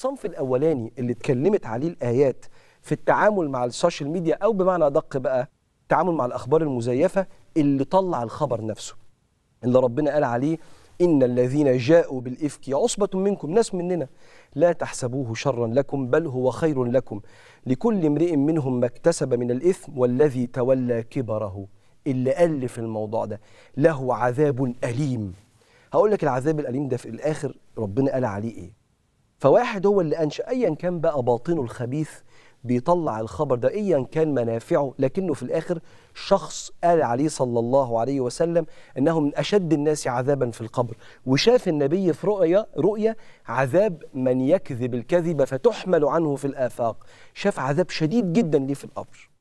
الصنف الاولاني اللي اتكلمت عليه الايات في التعامل مع السوشيال ميديا او بمعنى ادق بقى التعامل مع الاخبار المزيفه اللي طلع الخبر نفسه اللي ربنا قال عليه ان الذين جاءوا بالافك عصبه منكم ناس مننا لا تحسبوه شرا لكم بل هو خير لكم لكل امرئ منهم ما اكتسب من الاثم والذي تولى كبره اللي الف الموضوع ده له عذاب اليم هقول لك العذاب الاليم ده في الاخر ربنا قال عليه ايه فواحد هو اللي انشا ايا كان بقى باطنه الخبيث بيطلع الخبر ده ايا كان منافعه لكنه في الاخر شخص قال عليه صلى الله عليه وسلم انه من اشد الناس عذابا في القبر وشاف النبي في رؤيا رؤيا عذاب من يكذب الكذبه فتحمل عنه في الافاق شاف عذاب شديد جدا ليه في القبر